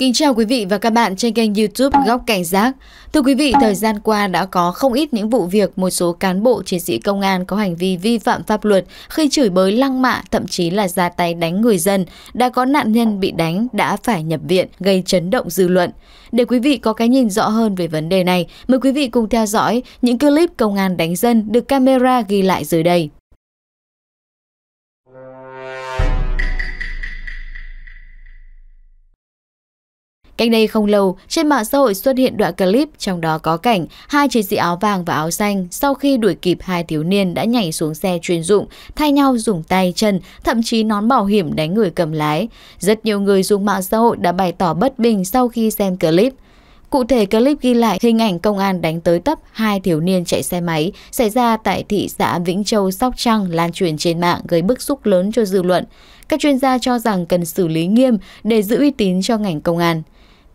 Kính chào quý vị và các bạn trên kênh youtube Góc Cảnh Giác. Thưa quý vị, thời gian qua đã có không ít những vụ việc một số cán bộ chiến sĩ công an có hành vi vi phạm pháp luật khi chửi bới lăng mạ, thậm chí là ra tay đánh người dân. Đã có nạn nhân bị đánh, đã phải nhập viện, gây chấn động dư luận. Để quý vị có cái nhìn rõ hơn về vấn đề này, mời quý vị cùng theo dõi những clip công an đánh dân được camera ghi lại dưới đây. Cách đây không lâu, trên mạng xã hội xuất hiện đoạn clip trong đó có cảnh hai chiến sĩ áo vàng và áo xanh sau khi đuổi kịp hai thiếu niên đã nhảy xuống xe chuyên dụng, thay nhau dùng tay, chân, thậm chí nón bảo hiểm đánh người cầm lái. Rất nhiều người dùng mạng xã hội đã bày tỏ bất bình sau khi xem clip. Cụ thể clip ghi lại hình ảnh công an đánh tới tấp hai thiếu niên chạy xe máy xảy ra tại thị xã Vĩnh Châu, Sóc Trăng lan truyền trên mạng gây bức xúc lớn cho dư luận. Các chuyên gia cho rằng cần xử lý nghiêm để giữ uy tín cho ngành công an.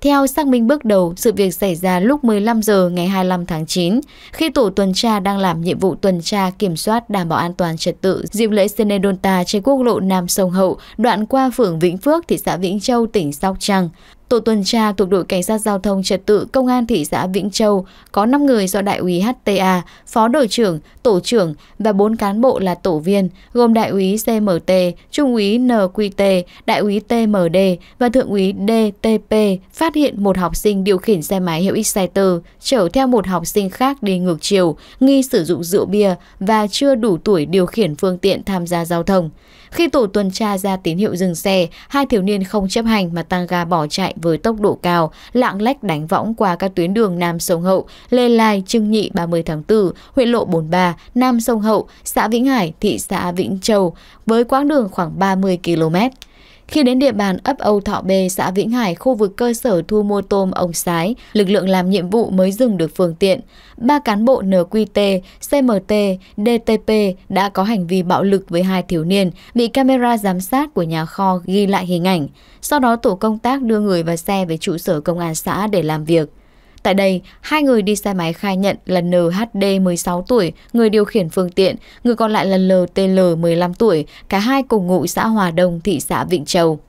Theo xác minh bước đầu, sự việc xảy ra lúc 15 giờ ngày 25 tháng 9, khi tổ tuần tra đang làm nhiệm vụ tuần tra kiểm soát đảm bảo an toàn trật tự dịp lễ Senedonta trên quốc lộ Nam Sông Hậu, đoạn qua phường Vĩnh Phước, thị xã Vĩnh Châu, tỉnh Sóc Trăng. Tổ tuần tra thuộc đội cảnh sát giao thông trật tự công an thị xã Vĩnh Châu có 5 người do đại úy HTA, phó đội trưởng, tổ trưởng và 4 cán bộ là tổ viên, gồm đại úy CMT, trung úy NQT, đại úy TMD và thượng úy DTP phát hiện một học sinh điều khiển xe máy hiệu Exciter chở theo một học sinh khác đi ngược chiều, nghi sử dụng rượu bia và chưa đủ tuổi điều khiển phương tiện tham gia giao thông. Khi tổ tuần tra ra tín hiệu dừng xe, hai thiếu niên không chấp hành mà tăng ga bỏ chạy với tốc độ cao, lạng lách đánh võng qua các tuyến đường Nam Sông Hậu, Lê Lai, Trưng Nhị 30 tháng 4, huyện lộ 43, Nam Sông Hậu, xã Vĩnh Hải, thị xã Vĩnh Châu, với quãng đường khoảng 30 km. Khi đến địa bàn ấp Âu Thọ B, xã Vĩnh Hải, khu vực cơ sở thu mua tôm ông Sái, lực lượng làm nhiệm vụ mới dừng được phương tiện. Ba cán bộ NQT, CMT, DTP đã có hành vi bạo lực với hai thiếu niên, bị camera giám sát của nhà kho ghi lại hình ảnh. Sau đó tổ công tác đưa người và xe về trụ sở công an xã để làm việc. Tại đây, hai người đi xe máy khai nhận là NHD 16 tuổi, người điều khiển phương tiện, người còn lại là LTL 15 tuổi, cả hai cùng ngụ xã Hòa Đông, thị xã Vịnh Châu.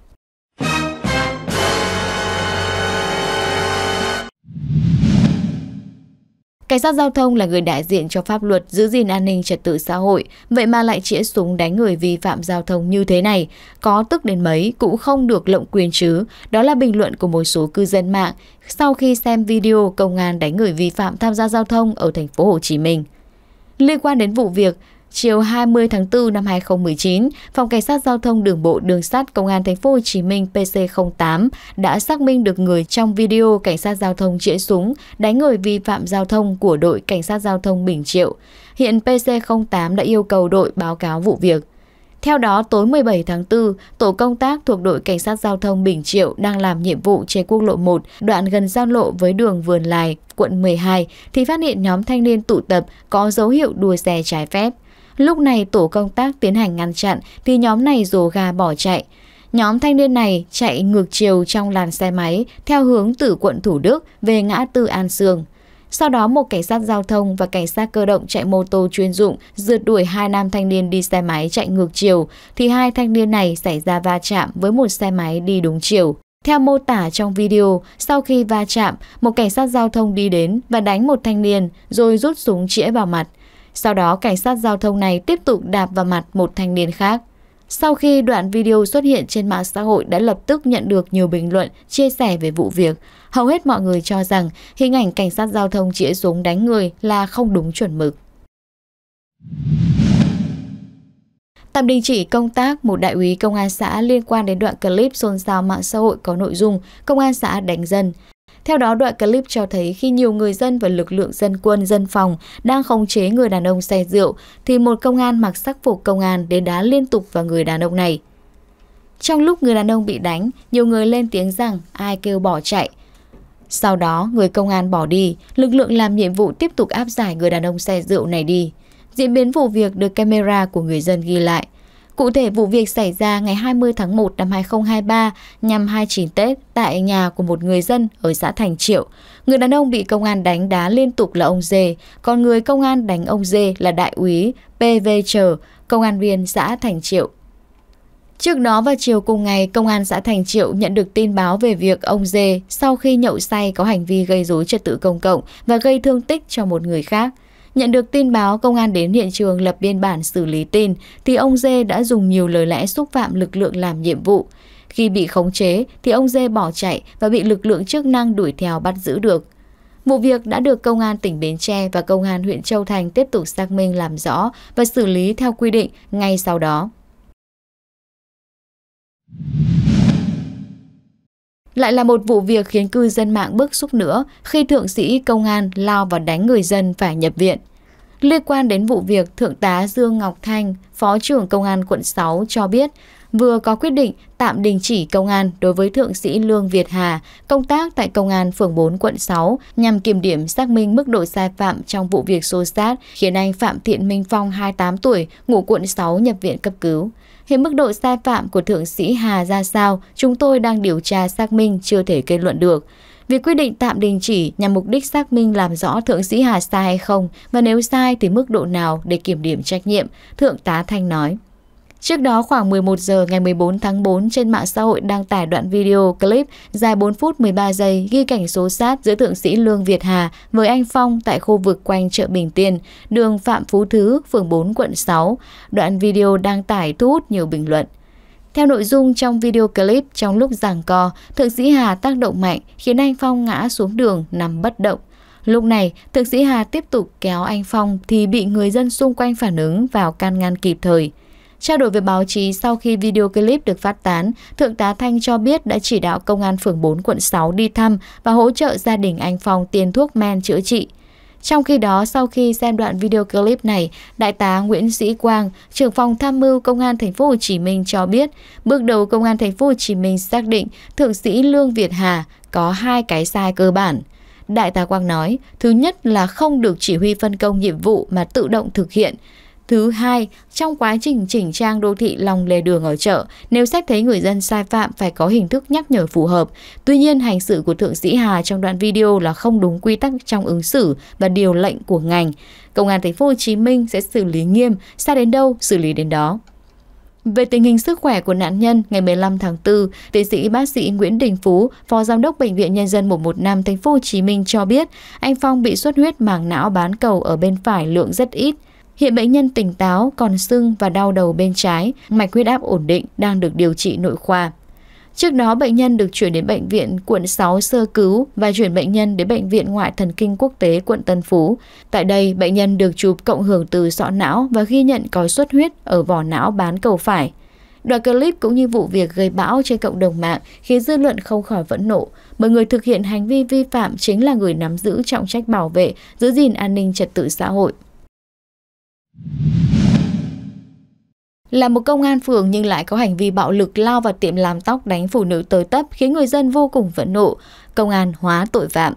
Cảnh sát giao thông là người đại diện cho pháp luật giữ gìn an ninh trật tự xã hội, vậy mà lại chĩa súng đánh người vi phạm giao thông như thế này, có tức đến mấy cũng không được lộng quyền chứ, đó là bình luận của một số cư dân mạng sau khi xem video công an đánh người vi phạm tham gia giao thông ở thành phố Hồ Chí Minh. Liên quan đến vụ việc, Chiều 20 tháng 4 năm 2019, Phòng Cảnh sát Giao thông Đường bộ Đường sắt Công an Thành phố Hồ Chí Minh PC08 đã xác minh được người trong video cảnh sát giao thông chĩa súng đánh người vi phạm giao thông của đội cảnh sát giao thông Bình Triệu. Hiện PC08 đã yêu cầu đội báo cáo vụ việc. Theo đó, tối 17 tháng 4, tổ công tác thuộc đội cảnh sát giao thông Bình Triệu đang làm nhiệm vụ trên quốc lộ 1, đoạn gần giao lộ với đường Vườn Lài, quận 12 thì phát hiện nhóm thanh niên tụ tập có dấu hiệu đua xe trái phép. Lúc này tổ công tác tiến hành ngăn chặn thì nhóm này rồ ga bỏ chạy. Nhóm thanh niên này chạy ngược chiều trong làn xe máy theo hướng từ quận Thủ Đức về ngã tư An Sương. Sau đó một cảnh sát giao thông và cảnh sát cơ động chạy mô tô chuyên dụng rượt đuổi hai nam thanh niên đi xe máy chạy ngược chiều thì hai thanh niên này xảy ra va chạm với một xe máy đi đúng chiều. Theo mô tả trong video, sau khi va chạm, một cảnh sát giao thông đi đến và đánh một thanh niên rồi rút súng chĩa vào mặt. Sau đó cảnh sát giao thông này tiếp tục đạp vào mặt một thanh niên khác. Sau khi đoạn video xuất hiện trên mạng xã hội đã lập tức nhận được nhiều bình luận chia sẻ về vụ việc. Hầu hết mọi người cho rằng hình ảnh cảnh sát giao thông chĩa súng đánh người là không đúng chuẩn mực. Tạm đình chỉ công tác một đại úy công an xã liên quan đến đoạn clip xôn xao mạng xã hội có nội dung công an xã đánh dân. Theo đó, đoạn clip cho thấy khi nhiều người dân và lực lượng dân quân dân phòng đang khống chế người đàn ông say rượu, thì một công an mặc sắc phục công an đến đá liên tục vào người đàn ông này. Trong lúc người đàn ông bị đánh, nhiều người lên tiếng rằng ai kêu bỏ chạy. Sau đó, người công an bỏ đi, lực lượng làm nhiệm vụ tiếp tục áp giải người đàn ông say rượu này đi. Diễn biến vụ việc được camera của người dân ghi lại. Cụ thể vụ việc xảy ra ngày 20 tháng 1 năm 2023 nhằm 29 Tết tại nhà của một người dân ở xã Thành Triệu. Người đàn ông bị công an đánh đá liên tục là ông Dê, còn người công an đánh ông Dê là đại úy PV Trờ, công an viên xã Thành Triệu. Trước đó vào chiều cùng ngày, công an xã Thành Triệu nhận được tin báo về việc ông Dê sau khi nhậu say có hành vi gây rối trật tự công cộng và gây thương tích cho một người khác. Nhận được tin báo công an đến hiện trường lập biên bản xử lý tin thì ông Dê đã dùng nhiều lời lẽ xúc phạm lực lượng làm nhiệm vụ. Khi bị khống chế thì ông Dê bỏ chạy và bị lực lượng chức năng đuổi theo bắt giữ được. Vụ việc đã được Công an tỉnh Bến Tre và Công an huyện Châu Thành tiếp tục xác minh làm rõ và xử lý theo quy định ngay sau đó. Lại là một vụ việc khiến cư dân mạng bức xúc nữa khi thượng sĩ công an lao và đánh người dân phải nhập viện. Liên quan đến vụ việc, Thượng tá Dương Ngọc Thanh, Phó trưởng Công an quận 6 cho biết vừa có quyết định tạm đình chỉ công an đối với Thượng sĩ Lương Việt Hà, công tác tại Công an phường 4 quận 6 nhằm kiểm điểm xác minh mức độ sai phạm trong vụ việc xô xát khiến anh Phạm Thiện Minh Phong 28 tuổi, ngụ quận 6 nhập viện cấp cứu. Hiện mức độ sai phạm của Thượng sĩ Hà ra sao, chúng tôi đang điều tra xác minh chưa thể kết luận được. Việc quyết định tạm đình chỉ nhằm mục đích xác minh làm rõ Thượng sĩ Hà sai hay không, và nếu sai thì mức độ nào để kiểm điểm trách nhiệm, Thượng tá Thanh nói. Trước đó khoảng 11 giờ ngày 14 tháng 4 trên mạng xã hội đăng tải đoạn video clip dài 4 phút 13 giây ghi cảnh số sát giữa thượng sĩ Lương Việt Hà với anh Phong tại khu vực quanh chợ Bình Tiên, đường Phạm Phú Thứ, phường 4, quận 6. Đoạn video đăng tải thu hút nhiều bình luận. Theo nội dung trong video clip, trong lúc giảng co, thượng sĩ Hà tác động mạnh khiến anh Phong ngã xuống đường nằm bất động. Lúc này, thượng sĩ Hà tiếp tục kéo anh Phong thì bị người dân xung quanh phản ứng vào can ngăn kịp thời. Trao đổi với báo chí sau khi video clip được phát tán, Thượng tá Thanh cho biết đã chỉ đạo Công an phường 4 quận 6 đi thăm và hỗ trợ gia đình anh Phong tiền thuốc men chữa trị. Trong khi đó, sau khi xem đoạn video clip này, Đại tá Nguyễn Sĩ Quang, trưởng phòng tham mưu Công an Thành phố Hồ Chí Minh cho biết, bước đầu Công an Thành phố Hồ Chí Minh xác định Thượng sĩ Lương Việt Hà có hai cái sai cơ bản. Đại tá Quang nói, thứ nhất là không được chỉ huy phân công nhiệm vụ mà tự động thực hiện. Thứ hai, trong quá trình chỉnh trang đô thị lòng lề đường ở chợ, nếu xét thấy người dân sai phạm phải có hình thức nhắc nhở phù hợp. Tuy nhiên, hành xử của Thượng sĩ Hà trong đoạn video là không đúng quy tắc trong ứng xử và điều lệnh của ngành. Công an thành phố Hồ Chí Minh sẽ xử lý nghiêm, xa đến đâu xử lý đến đó. Về tình hình sức khỏe của nạn nhân, ngày 15 tháng 4, tiến sĩ bác sĩ Nguyễn Đình Phú, Phó Giám đốc Bệnh viện Nhân dân 115 Thành phố Hồ Chí Minh cho biết, anh Phong bị xuất huyết màng não bán cầu ở bên phải lượng rất ít. Hiện bệnh nhân tỉnh táo, còn sưng và đau đầu bên trái, mạch huyết áp ổn định, đang được điều trị nội khoa. Trước đó, bệnh nhân được chuyển đến bệnh viện quận 6 sơ cứu và chuyển bệnh nhân đến bệnh viện ngoại thần kinh quốc tế quận Tân Phú. Tại đây, bệnh nhân được chụp cộng hưởng từ sọ não và ghi nhận có xuất huyết ở vỏ não bán cầu phải. Đoạn clip cũng như vụ việc gây bão trên cộng đồng mạng khiến dư luận không khỏi vẫn nộ. Mọi người thực hiện hành vi vi phạm chính là người nắm giữ trọng trách bảo vệ, giữ gìn an ninh trật tự xã hội. Là một công an phường nhưng lại có hành vi bạo lực lao vào tiệm làm tóc đánh phụ nữ tới tấp khiến người dân vô cùng phẫn nộ. Công an hóa tội phạm.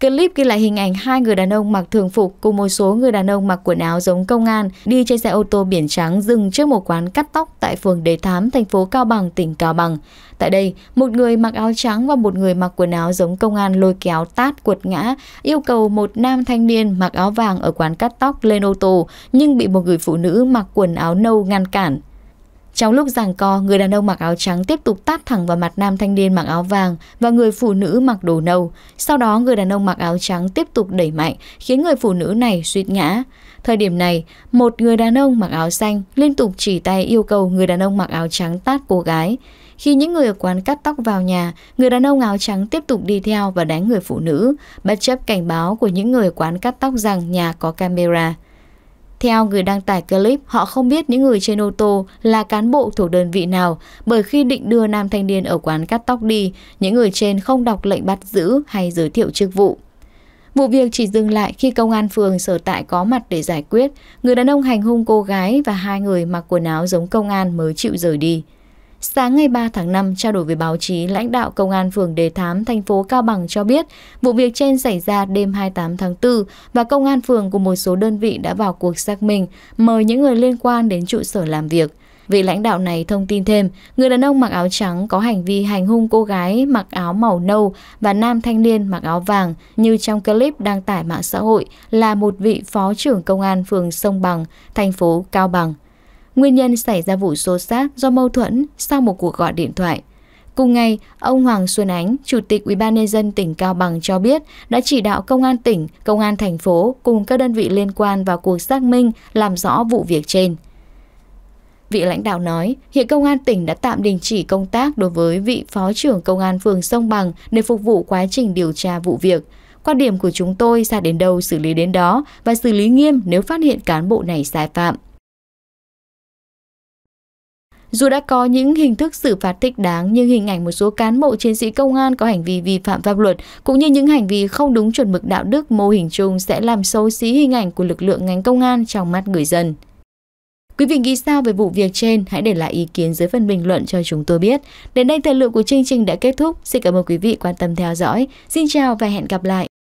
Clip ghi lại hình ảnh hai người đàn ông mặc thường phục cùng một số người đàn ông mặc quần áo giống công an đi trên xe ô tô biển trắng dừng trước một quán cắt tóc tại phường Đề Thám, thành phố Cao Bằng, tỉnh Cao Bằng. Tại đây, một người mặc áo trắng và một người mặc quần áo giống công an lôi kéo tát quật ngã, yêu cầu một nam thanh niên mặc áo vàng ở quán cắt tóc lên ô tô nhưng bị một người phụ nữ mặc quần áo nâu ngăn cản trong lúc giằng co, người đàn ông mặc áo trắng tiếp tục tát thẳng vào mặt nam thanh niên mặc áo vàng và người phụ nữ mặc đồ nâu. Sau đó, người đàn ông mặc áo trắng tiếp tục đẩy mạnh, khiến người phụ nữ này suýt ngã. Thời điểm này, một người đàn ông mặc áo xanh liên tục chỉ tay yêu cầu người đàn ông mặc áo trắng tát cô gái. Khi những người ở quán cắt tóc vào nhà, người đàn ông áo trắng tiếp tục đi theo và đánh người phụ nữ, bất chấp cảnh báo của những người quán cắt tóc rằng nhà có camera. Theo người đăng tải clip, họ không biết những người trên ô tô là cán bộ thuộc đơn vị nào, bởi khi định đưa nam thanh niên ở quán cắt tóc đi, những người trên không đọc lệnh bắt giữ hay giới thiệu chức vụ. Vụ việc chỉ dừng lại khi công an phường sở tại có mặt để giải quyết, người đàn ông hành hung cô gái và hai người mặc quần áo giống công an mới chịu rời đi. Sáng ngày 3 tháng 5, trao đổi với báo chí, lãnh đạo Công an phường Đề Thám, thành phố Cao Bằng cho biết vụ việc trên xảy ra đêm 28 tháng 4 và Công an phường cùng một số đơn vị đã vào cuộc xác minh, mời những người liên quan đến trụ sở làm việc. Vị lãnh đạo này thông tin thêm, người đàn ông mặc áo trắng có hành vi hành hung cô gái mặc áo màu nâu và nam thanh niên mặc áo vàng như trong clip đăng tải mạng xã hội là một vị phó trưởng công an phường Sông Bằng, thành phố Cao Bằng. Nguyên nhân xảy ra vụ xô xát do mâu thuẫn sau một cuộc gọi điện thoại. Cùng ngày, ông Hoàng Xuân Ánh, Chủ tịch UBND tỉnh Cao Bằng cho biết đã chỉ đạo Công an tỉnh, Công an thành phố cùng các đơn vị liên quan vào cuộc xác minh làm rõ vụ việc trên. Vị lãnh đạo nói, hiện công an tỉnh đã tạm đình chỉ công tác đối với vị phó trưởng công an phường Sông Bằng để phục vụ quá trình điều tra vụ việc. Quan điểm của chúng tôi ra đến đâu xử lý đến đó và xử lý nghiêm nếu phát hiện cán bộ này sai phạm. Dù đã có những hình thức xử phạt thích đáng nhưng hình ảnh một số cán bộ chiến sĩ công an có hành vi vi phạm pháp luật cũng như những hành vi không đúng chuẩn mực đạo đức mô hình chung sẽ làm xấu xí hình ảnh của lực lượng ngành công an trong mắt người dân. Quý vị nghĩ sao về vụ việc trên? Hãy để lại ý kiến dưới phần bình luận cho chúng tôi biết. Đến đây thời lượng của chương trình đã kết thúc. Xin cảm ơn quý vị quan tâm theo dõi. Xin chào và hẹn gặp lại.